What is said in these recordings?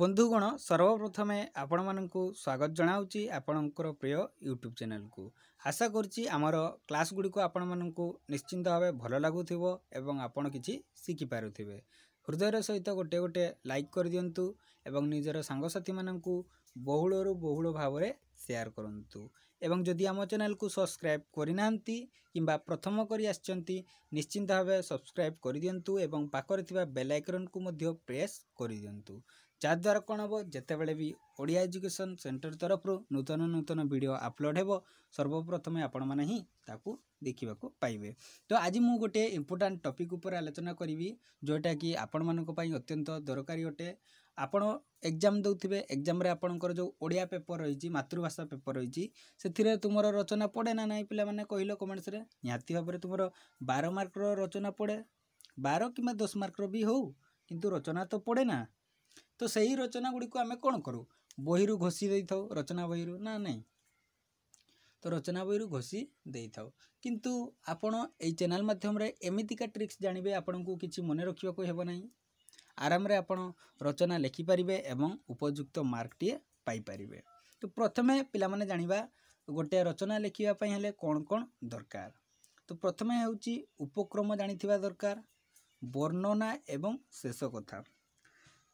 ବନ୍ଧୁଗଣ ସର୍ବପ୍ରଥମେ ଆପଣମାନଙ୍କୁ ସ୍ୱାଗତ ଜଣାଉଛି ଆପଣଙ୍କର ପ୍ରିୟ ୟୁଟ୍ୟୁବ୍ ଚ୍ୟାନେଲକୁ ଆଶା କରୁଛି ଆମର କ୍ଲାସ୍ଗୁଡ଼ିକୁ ଆପଣମାନଙ୍କୁ ନିଶ୍ଚିନ୍ତ ଭାବେ ଭଲ ଲାଗୁଥିବ ଏବଂ ଆପଣ କିଛି ଶିଖିପାରୁଥିବେ ହୃଦୟର ସହିତ ଗୋଟିଏ ଗୋଟିଏ ଲାଇକ୍ କରିଦିଅନ୍ତୁ ଏବଂ ନିଜର ସାଙ୍ଗସାଥିମାନଙ୍କୁ ବହୁଳରୁ ବହୁଳ ଭାବରେ ସେୟାର କରନ୍ତୁ ଏବଂ ଯଦି ଆମ ଚ୍ୟାନେଲକୁ ସବସ୍କ୍ରାଇବ୍ କରିନାହାନ୍ତି କିମ୍ବା ପ୍ରଥମ କରି ଆସିଛନ୍ତି ନିଶ୍ଚିନ୍ତ ଭାବେ ସବସ୍କ୍ରାଇବ୍ କରିଦିଅନ୍ତୁ ଏବଂ ପାଖରେ ଥିବା ବେଲ୍ ଆଇକନ୍କୁ ମଧ୍ୟ ପ୍ରେସ୍ କରିଦିଅନ୍ତୁ ᱡᱟᱫᱣᱟᱨ કોᱱᱚᱵᱚ ᱡᱮᱛᱮ ᱵᱮᱲᱮ ᱵᱤ ᱚᱲᱤᱭᱟ ᱮᱡᱩᱠᱮᱥᱚᱱ ᱥᱮᱱᱴᱟᱨ ᱛᱟᱨᱯᱨᱚ ᱱᱩᱛᱱᱚ ᱱᱩᱛᱱᱚ ᱵᱤᱰᱤᱭᱚ ᱟᱯᱞᱚᱰ ᱦᱮᱵᱚ ᱥᱟᱨᱵᱚᱯᱨᱚᱛᱷᱚᱢᱮ ᱟᱯᱚᱱ ᱢᱟᱱᱮ ᱦᱤ ᱛᱟᱠᱩ ᱫᱮᱠᱷᱤ ᱵᱟᱠᱚ ᱯᱟᱭᱵᱮ ᱛᱚ ᱟᱡᱤ ᱢᱩ ᱜᱚᱴᱮ ᱤᱢᱯᱚᱴᱮᱱᱴ ᱴᱚᱯᱤᱠ ᱩᱯᱚᱨ ᱟᱞᱮᱪᱱᱟ ᱠᱟᱹᱨᱤᱵᱤ ᱡᱚᱴᱟ ᱠᱤ ᱟᱯᱚᱱ ᱢᱟᱱᱚᱠᱚ ᱯᱟᱭ ᱟᱛᱭᱟᱱᱛᱚ ᱫᱚᱨᱠᱟᱨᱤ ᱚᱴᱮ ᱟᱯᱚᱱ ᱮᱠᱡᱟᱢ ᱫᱚ ᱛᱤᱵᱮ ᱮᱠᱡᱟᱢ ତ ସେହି ରଚନା ଗୁଡ଼ିକୁ ଆମେ କ'ଣ କରୁ ବହିରୁ ଘୋଷି ଦେଇଥାଉ ରଚନା ବହିରୁ ନା ନାହିଁ ତ ରଚନା ବହିରୁ ଘୋଷି ଦେଇଥାଉ କିନ୍ତୁ ଆପଣ ଏଇ ଚ୍ୟାନେଲ୍ ମାଧ୍ୟମରେ ଏମିତିକା ଟ୍ରିକ୍ସ ଜାଣିବେ ଆପଣଙ୍କୁ କିଛି ମନେ ରଖିବାକୁ ହେବ ନାହିଁ ଆରାମରେ ଆପଣ ରଚନା ଲେଖିପାରିବେ ଏବଂ ଉପଯୁକ୍ତ ମାର୍କଟିଏ ପାଇପାରିବେ ତ ପ୍ରଥମେ ପିଲାମାନେ ଜାଣିବା ଗୋଟିଏ ରଚନା ଲେଖିବା ପାଇଁ ହେଲେ କ'ଣ କ'ଣ ଦରକାର ତ ପ୍ରଥମେ ହେଉଛି ଉପକ୍ରମ ଜାଣିଥିବା ଦରକାର ବର୍ଣ୍ଣନା ଏବଂ ଶେଷ କଥା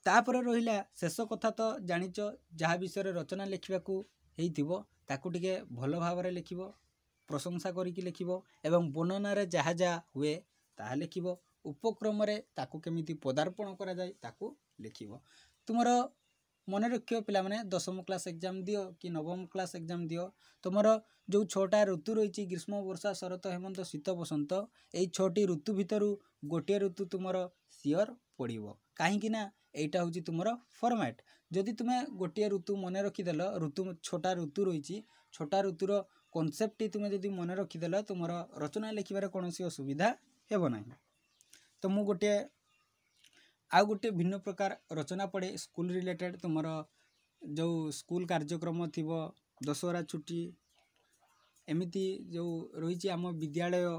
ତାପରେ ରହିଲା ଶେଷ କଥା ତ ଜାଣିଛ ଯାହା ବିଷୟରେ ରଚନା ଲେଖିବାକୁ ହେଇଥିବ ତାକୁ ଟିକେ ଭଲ ଭାବରେ ଲେଖିବ ପ୍ରଶଂସା କରିକି ଲେଖିବ ଏବଂ ବର୍ଣ୍ଣନାରେ ଯାହା ଯାହା ହୁଏ ତାହା ଲେଖିବ ଉପକ୍ରମରେ ତାକୁ କେମିତି ପଦାର୍ପଣ କରାଯାଏ ତାକୁ ଲେଖିବ ତୁମର ମନେ ରଖିବ ପିଲାମାନେ ଦଶମ କ୍ଲାସ୍ ଏକ୍ଜାମ୍ ଦିଅ କି ନବମ କ୍ଲାସ୍ ଏକ୍ଜାମ୍ ଦିଅ ତୁମର ଯେଉଁ ଛଅଟା ଋତୁ ରହିଛି ଗ୍ରୀଷ୍ମ ବର୍ଷା ଶରତ ହେମନ୍ତ ଶୀତ ବସନ୍ତ ଏଇ ଛଅଟି ଋତୁ ଭିତରୁ ଗୋଟିଏ ଋତୁ ତୁମର ସିଓର ପଡ଼ିବ କାହିଁକିନା ଏଇଟା ହେଉଛି ତୁମର ଫର୍ମାଟ୍ ଯଦି ତୁମେ ଗୋଟିଏ ଋତୁ ମନେ ରଖିଦେଲ ଋତୁ ଛୋଟା ଋତୁ ରହିଛି ଛୋଟା ଋତୁର କନସେପ୍ଟଟି ତୁମେ ଯଦି ମନେ ରଖିଦେଲ ତୁମର ରଚନା ଲେଖିବାରେ କୌଣସି ଅସୁବିଧା ହେବ ନାହିଁ ତ ମୁଁ ଗୋଟିଏ ଆଉ ଗୋଟିଏ ଭିନ୍ନ ପ୍ରକାର ରଚନା ପଡ଼େ ସ୍କୁଲ୍ ରିଲେଟେଡ଼୍ ତୁମର ଯେଉଁ ସ୍କୁଲ୍ କାର୍ଯ୍ୟକ୍ରମ ଥିବ ଦଶହରା ଛୁଟି ଏମିତି ଯେଉଁ ରହିଛି ଆମ ବିଦ୍ୟାଳୟ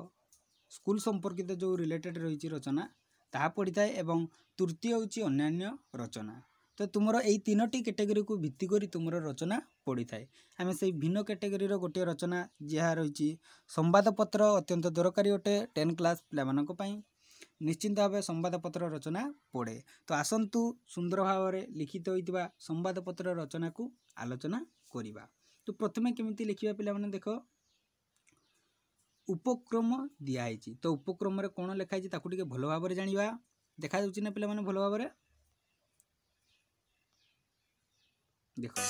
ସ୍କୁଲ୍ ସମ୍ପର୍କିତ ଯେଉଁ ରିଲେଟେଡ଼୍ ରହିଛି ରଚନା ତାହା ପଡ଼ିଥାଏ ଏବଂ ତୃତୀୟ ହେଉଛି ଅନ୍ୟାନ୍ୟ ରଚନା ତ ତୁମର ଏଇ ତିନୋଟି କ୍ୟାଟେଗୋରୀକୁ ଭିତ୍ତି କରି ତୁମର ରଚନା ପଡ଼ିଥାଏ ଆମେ ସେଇ ଭିନ୍ନ କ୍ୟାଟେଗୋରୀର ଗୋଟିଏ ରଚନା ଯାହା ରହିଛି ସମ୍ବାଦପତ୍ର ଅତ୍ୟନ୍ତ ଦରକାରୀ ଅଟେ ଟେନ୍ କ୍ଲାସ୍ ପିଲାମାନଙ୍କ ପାଇଁ ନିଶ୍ଚିନ୍ତ ଭାବେ ସମ୍ବାଦପତ୍ର ରଚନା ପଡ଼େ ତ ଆସନ୍ତୁ ସୁନ୍ଦର ଭାବରେ ଲିଖିତ ହୋଇଥିବା ସମ୍ବାଦପତ୍ର ରଚନାକୁ ଆଲୋଚନା କରିବା ତ ପ୍ରଥମେ କେମିତି ଲେଖିବା ପିଲାମାନେ ଦେଖ ଉପକ୍ରମ ଦିଆହେଇଛି ତ ଉପକ୍ରମରେ କ'ଣ ଲେଖାହେଇଛି ତାକୁ ଟିକେ ଭଲ ଭାବରେ ଜାଣିବା ଦେଖାଯାଉଛି ନା ପିଲାମାନେ ଭଲ ଭାବରେ ଦେଖ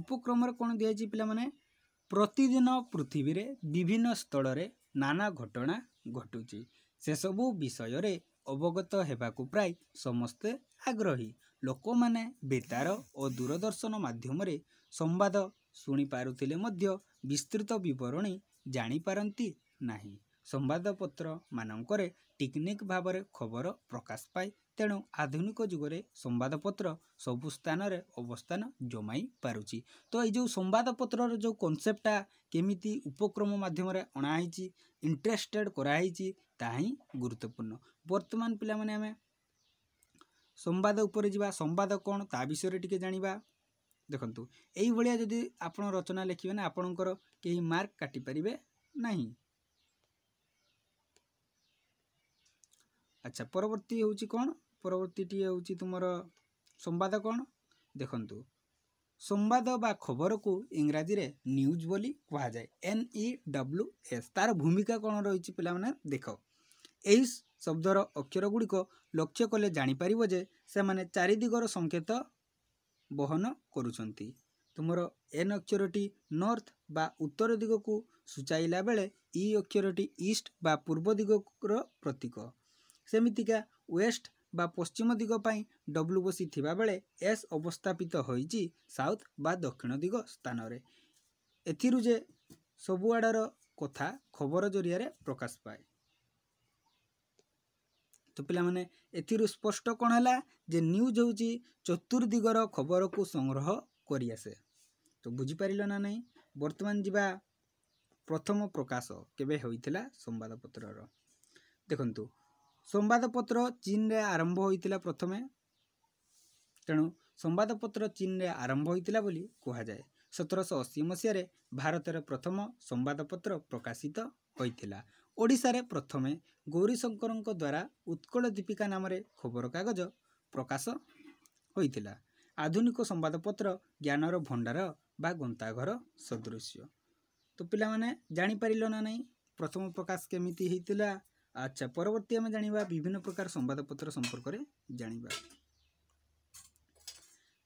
ଉପକ୍ରମରେ କ'ଣ ଦିଆହେଇଛି ପିଲାମାନେ ପ୍ରତିଦିନ ପୃଥିବୀରେ ବିଭିନ୍ନ ସ୍ଥଳରେ ନାନା ଘଟଣା ଘଟୁଛି ସେସବୁ ବିଷୟରେ ଅବଗତ ହେବାକୁ ପ୍ରାୟ ସମସ୍ତେ ଆଗ୍ରହୀ ଲୋକମାନେ ବେତାର ଓ ଦୂରଦର୍ଶନ ମାଧ୍ୟମରେ ସମ୍ବାଦ ଶୁଣିପାରୁଥିଲେ ମଧ୍ୟ ବିସ୍ତୃତ ବିବରଣୀ ଜାଣିପାରନ୍ତି ନାହିଁ ସମ୍ବାଦପତ୍ର ମାନଙ୍କରେ ଟିକନିକ୍ ଭାବରେ ଖବର ପ୍ରକାଶ ପାଏ ତେଣୁ ଆଧୁନିକ ଯୁଗରେ ସମ୍ବାଦପତ୍ର ସବୁ ସ୍ଥାନରେ ଅବସ୍ଥାନ ଜମାଇ ପାରୁଛି ତ ଏଇ ଯେଉଁ ସମ୍ବାଦପତ୍ରର ଯେଉଁ କନସେପ୍ଟଟା କେମିତି ଉପକ୍ରମ ମାଧ୍ୟମରେ ଅଣାହେଇଛି ଇଣ୍ଟରେଷ୍ଟେଡ଼୍ କରାହେଇଛି ତାହା ହିଁ ଗୁରୁତ୍ୱପୂର୍ଣ୍ଣ ବର୍ତ୍ତମାନ ପିଲାମାନେ ଆମେ ସମ୍ବାଦ ଉପରେ ଯିବା ସମ୍ବାଦ କ'ଣ ତା ବିଷୟରେ ଟିକେ ଜାଣିବା ଦେଖନ୍ତୁ ଏଇଭଳିଆ ଯଦି ଆପଣ ରଚନା ଲେଖିବେ ନା ଆପଣଙ୍କର କେହି ମାର୍କ କାଟିପାରିବେ ନାହିଁ ଆଚ୍ଛା ପରବର୍ତ୍ତୀ ହେଉଛି କ'ଣ ପରବର୍ତ୍ତୀଟି ହେଉଛି ତୁମର ସମ୍ବାଦ କ'ଣ ଦେଖନ୍ତୁ ସମ୍ବାଦ ବା ଖବରକୁ ଇଂରାଜୀରେ ନ୍ୟୁଜ୍ ବୋଲି କୁହାଯାଏ ଏନ୍ ଇ ଏସ୍ ତା'ର ଭୂମିକା କ'ଣ ରହିଛି ପିଲାମାନେ ଦେଖ ଏହି ଶବ୍ଦର ଅକ୍ଷର ଗୁଡ଼ିକ ଲକ୍ଷ୍ୟ କଲେ ଜାଣିପାରିବ ଯେ ସେମାନେ ଚାରି ଦିଗର ସଂକେତ ବହନ କରୁଛନ୍ତି ତୁମର ଏନ୍ ଅକ୍ଷରଟି ନର୍ଥ ବା ଉତ୍ତର ଦିଗକୁ ସୂଚାଇଲା ବେଳେ ଇ ଅକ୍ଷରଟି ଇଷ୍ଟ ବା ପୂର୍ବ ଦିଗର ପ୍ରତୀକ ସେମିତିକା ୱେଷ୍ଟ ବା ପଶ୍ଚିମ ଦିଗ ପାଇଁ ଡବ୍ଲୁ ବସି ଥିବାବେଳେ ଏସ୍ ଅବସ୍ଥାପିତ ହୋଇଛି ସାଉଥ୍ ବା ଦକ୍ଷିଣ ଦିଗ ସ୍ଥାନରେ ଏଥିରୁ ଯେ ସବୁଆଡ଼ର କଥା ଖବର ଜରିଆରେ ପ୍ରକାଶ ପାଏ ତ ପିଲାମାନେ ଏଥିରୁ ସ୍ପଷ୍ଟ କ'ଣ ହେଲା ଯେ ନ୍ୟୁଜ୍ ହେଉଛି ଚତୁର୍ଦିଗର ଖବରକୁ ସଂଗ୍ରହ କରିଆସେ ତ ବୁଝିପାରିଲ ନା ନାହିଁ ବର୍ତ୍ତମାନ ଯିବା ପ୍ରଥମ ପ୍ରକାଶ କେବେ ହୋଇଥିଲା ସମ୍ବାଦପତ୍ରର ଦେଖନ୍ତୁ ସମ୍ବାଦପତ୍ର ଚୀନରେ ଆରମ୍ଭ ହୋଇଥିଲା ପ୍ରଥମେ ତେଣୁ ସମ୍ବାଦପତ୍ର ଚୀନରେ ଆରମ୍ଭ ହୋଇଥିଲା ବୋଲି କୁହାଯାଏ ସତରଶହ ଅଶୀ ମସିହାରେ ଭାରତରେ ପ୍ରଥମ ସମ୍ବାଦପତ୍ର ପ୍ରକାଶିତ ହୋଇଥିଲା ଓଡ଼ିଶାରେ ପ୍ରଥମେ ଗୌରୀଶଙ୍କରଙ୍କ ଦ୍ୱାରା ଉତ୍କଳ ଦୀପିକା ନାମରେ ଖବରକାଗଜ ପ୍ରକାଶ ହୋଇଥିଲା ଆଧୁନିକ ସମ୍ବାଦପତ୍ର ଜ୍ଞାନର ଭଣ୍ଡାର ବା ଗନ୍ତାଘର ସଦୃଶ ତ ପିଲାମାନେ ଜାଣିପାରିଲ ନା ନାହିଁ ପ୍ରଥମ ପ୍ରକାଶ କେମିତି ହେଇଥିଲା ଆଚ୍ଛା ପରବର୍ତ୍ତୀ ଆମେ ଜାଣିବା ବିଭିନ୍ନ ପ୍ରକାର ସମ୍ବାଦପତ୍ର ସମ୍ପର୍କରେ ଜାଣିବା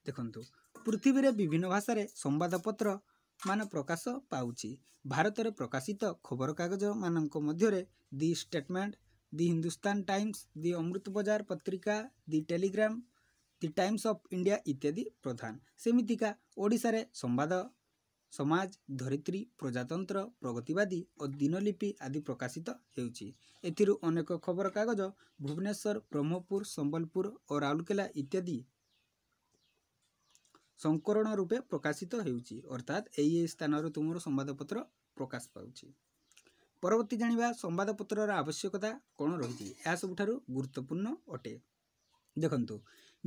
ଦେଖନ୍ତୁ ପୃଥିବୀରେ ବିଭିନ୍ନ ଭାଷାରେ ସମ୍ବାଦପତ୍ର ମାନ ପ୍ରକାଶ ପାଉଛି ଭାରତରେ ପ୍ରକାଶିତ ଖବରକାଗଜମାନଙ୍କ ମଧ୍ୟରେ the Statement the Hindustan Times the Amrita Bazar Patrika the Telegram the Times of India ଇତ୍ୟାଦି ପ୍ରଧାନ ସେମିତିକା ଓଡ଼ିଶାରେ ସମ୍ବାଦ ସମାଜ ଧରିତ୍ରୀ ପ୍ରଜାତନ୍ତ୍ର ପ୍ରଗତିବାଦୀ ଓ ଦିନଲିପି ଆଦି ପ୍ରକାଶିତ ହେଉଛି ଏଥିରୁ ଅନେକ ଖବରକାଗଜ ଭୁବନେଶ୍ୱର ବ୍ରହ୍ମପୁର ସମ୍ବଲପୁର ଓ ରାଉରକେଲା ଇତ୍ୟାଦି ସଂକରଣ ରୂପେ ପ୍ରକାଶିତ ହେଉଛି ଅର୍ଥାତ୍ ଏହି ଏହି ସ୍ଥାନରୁ ତୁମର ସମ୍ବାଦପତ୍ର ପ୍ରକାଶ ପାଉଛି ପରବର୍ତ୍ତୀ ଜାଣିବା ସମ୍ବାଦପତ୍ରର ଆବଶ୍ୟକତା କ'ଣ ରହିଛି ଏହା ସବୁଠାରୁ ଗୁରୁତ୍ୱପୂର୍ଣ୍ଣ ଅଟେ ଦେଖନ୍ତୁ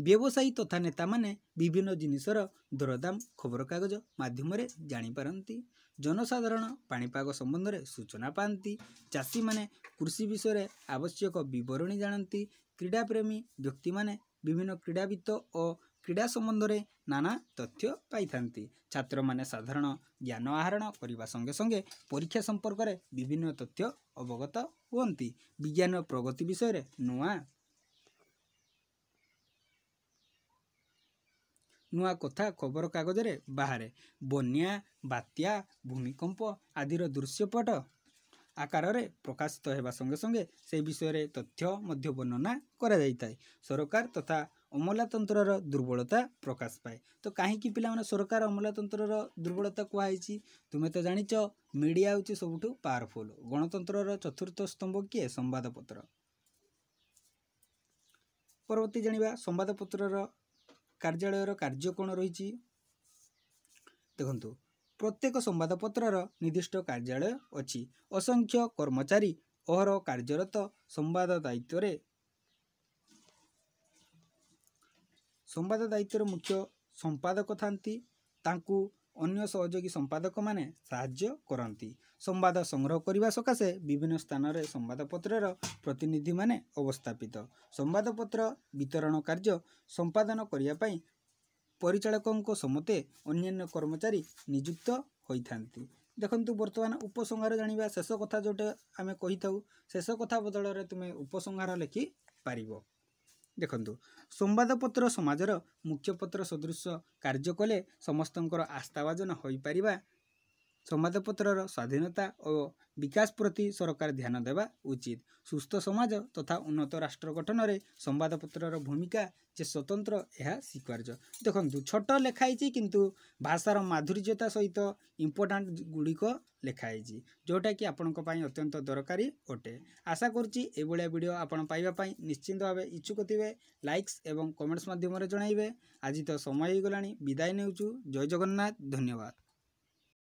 ବ୍ୟବସାୟୀ ତଥା ନେତାମାନେ ବିଭିନ୍ନ ଜିନିଷର ଦରଦାମ ଖବରକାଗଜ ମାଧ୍ୟମରେ ଜାଣିପାରନ୍ତି ଜନସାଧାରଣ ପାଣିପାଗ ସମ୍ବନ୍ଧରେ ସୂଚନା ପାଆନ୍ତି ଚାଷୀମାନେ କୃଷି ବିଷୟରେ ଆବଶ୍ୟକ ବିବରଣୀ ଜାଣନ୍ତି କ୍ରୀଡ଼ାପ୍ରେମୀ ବ୍ୟକ୍ତିମାନେ ବିଭିନ୍ନ କ୍ରୀଡ଼ାବିତ୍ତ ଓ କ୍ରୀଡ଼ା ସମ୍ବନ୍ଧରେ ନାନା ତଥ୍ୟ ପାଇଥାନ୍ତି ଛାତ୍ରମାନେ ସାଧାରଣ ଜ୍ଞାନ ଆହରଣ କରିବା ସଙ୍ଗେ ସଙ୍ଗେ ପରୀକ୍ଷା ସମ୍ପର୍କରେ ବିଭିନ୍ନ ତଥ୍ୟ ଅବଗତ ହୁଅନ୍ତି ବିଜ୍ଞାନ ପ୍ରଗତି ବିଷୟରେ ନୂଆ ନୂଆ କଥା ଖବରକାଗଜରେ ବାହାରେ ବନ୍ୟା ବାତ୍ୟା ଭୂମିକମ୍ପ ଆଦିର ଦୃଶ୍ୟପଟ ଆକାରରେ ପ୍ରକାଶିତ ହେବା ସଙ୍ଗେ ସଙ୍ଗେ ସେ ବିଷୟରେ ତଥ୍ୟ ମଧ୍ୟ ବର୍ଣ୍ଣନା କରାଯାଇଥାଏ ସରକାର ତଥା ଅମଲାତନ୍ତ୍ରର ଦୁର୍ବଳତା ପ୍ରକାଶ ପାଏ ତ କାହିଁକି ପିଲାମାନେ ସରକାର ଅମଲାତନ୍ତ୍ରର ଦୁର୍ବଳତା କୁହାଯାଇଛି ତୁମେ ତ ଜାଣିଛ ମିଡ଼ିଆ ହେଉଛି ସବୁଠୁ ପାୱାରଫୁଲ୍ ଗଣତନ୍ତ୍ରର ଚତୁର୍ଥ ସ୍ତମ୍ଭ କିଏ ସମ୍ବାଦପତ୍ର ପରବର୍ତ୍ତୀ ଜାଣିବା ସମ୍ବାଦପତ୍ରର କାର୍ଯ୍ୟାଳୟର କାର୍ଯ୍ୟ କ'ଣ ରହିଛି ଦେଖନ୍ତୁ ପ୍ରତ୍ୟେକ ସମ୍ବାଦପତ୍ରର ନିର୍ଦ୍ଦିଷ୍ଟ କାର୍ଯ୍ୟାଳୟ ଅଛି ଅସଂଖ୍ୟ କର୍ମଚାରୀ ଓହର କାର୍ଯ୍ୟରତ ସମ୍ବାଦ ଦାୟିତ୍ୱରେ ସମ୍ବାଦ ଦାୟିତ୍ୱର ମୁଖ୍ୟ ସମ୍ପାଦକ ଥାନ୍ତି ତାଙ୍କୁ ଅନ୍ୟ ସହଯୋଗୀ ସମ୍ପାଦକମାନେ ସାହାଯ୍ୟ କରନ୍ତି ସମ୍ବାଦ ସଂଗ୍ରହ କରିବା ସକାଶେ ବିଭିନ୍ନ ସ୍ଥାନରେ ସମ୍ବାଦପତ୍ରର ପ୍ରତିନିଧିମାନେ ଅବସ୍ଥାପିତ ସମ୍ବାଦପତ୍ର ବିତରଣ କାର୍ଯ୍ୟ ସମ୍ପାଦନ କରିବା ପାଇଁ ପରିଚାଳକଙ୍କ ସମେତେ ଅନ୍ୟାନ୍ୟ କର୍ମଚାରୀ ନିଯୁକ୍ତ ହୋଇଥାନ୍ତି ଦେଖନ୍ତୁ ବର୍ତ୍ତମାନ ଉପସଂହାର ଜାଣିବା ଶେଷ କଥା ଯେଉଁଟା ଆମେ କହିଥାଉ ଶେଷ କଥା ବଦଳରେ ତୁମେ ଉପସଂହାର ଲେଖିପାରିବ ଦେଖନ୍ତୁ ସମ୍ବାଦପତ୍ର ସମାଜର ମୁଖ୍ୟପତ୍ର ସଦୃଶ କାର୍ଯ୍ୟ କଲେ ସମସ୍ତଙ୍କର ଆସ୍ଥାଭାଜନ ହୋଇପାରିବା ସମ୍ବାଦପତ୍ରର ସ୍ୱାଧୀନତା ଓ ବିକାଶ ପ୍ରତି ସରକାର ଧ୍ୟାନ ଦେବା ଉଚିତ ସୁସ୍ଥ ସମାଜ ତଥା ଉନ୍ନତ ରାଷ୍ଟ୍ର ଗଠନରେ ସମ୍ବାଦପତ୍ରର ଭୂମିକା ଯେ ସ୍ୱତନ୍ତ୍ର ଏହା ସ୍ୱୀକାର୍ଯ୍ୟ ଦେଖନ୍ତୁ ଛୋଟ ଲେଖା ହେଇଛି କିନ୍ତୁ ଭାଷାର ମାଧୁର୍ଯ୍ୟତା ସହିତ ଇମ୍ପୋର୍ଟାଣ୍ଟ ଗୁଡ଼ିକ ଲେଖା ଲେଖାହେଇଛି ଯେଉଁଟାକି ଆପଣଙ୍କ ପାଇଁ ଅତ୍ୟନ୍ତ ଦରକାରୀ ଅଟେ ଆଶା କରୁଛି ଏଭଳିଆ ଭିଡ଼ିଓ ଆପଣ ପାଇବା ପାଇଁ ନିଶ୍ଚିନ୍ତ ଭାବେ ଇଚ୍ଛୁକ ଥିବେ ଲାଇକ୍ସ ଏବଂ କମେଣ୍ଟସ୍ ମାଧ୍ୟମରେ ଜଣାଇବେ ଆଜି ତ ସମୟ ହେଇଗଲାଣି ବିଦାୟ ନେଉଛୁ ଜୟ ଜଗନ୍ନାଥ ଧନ୍ୟବାଦ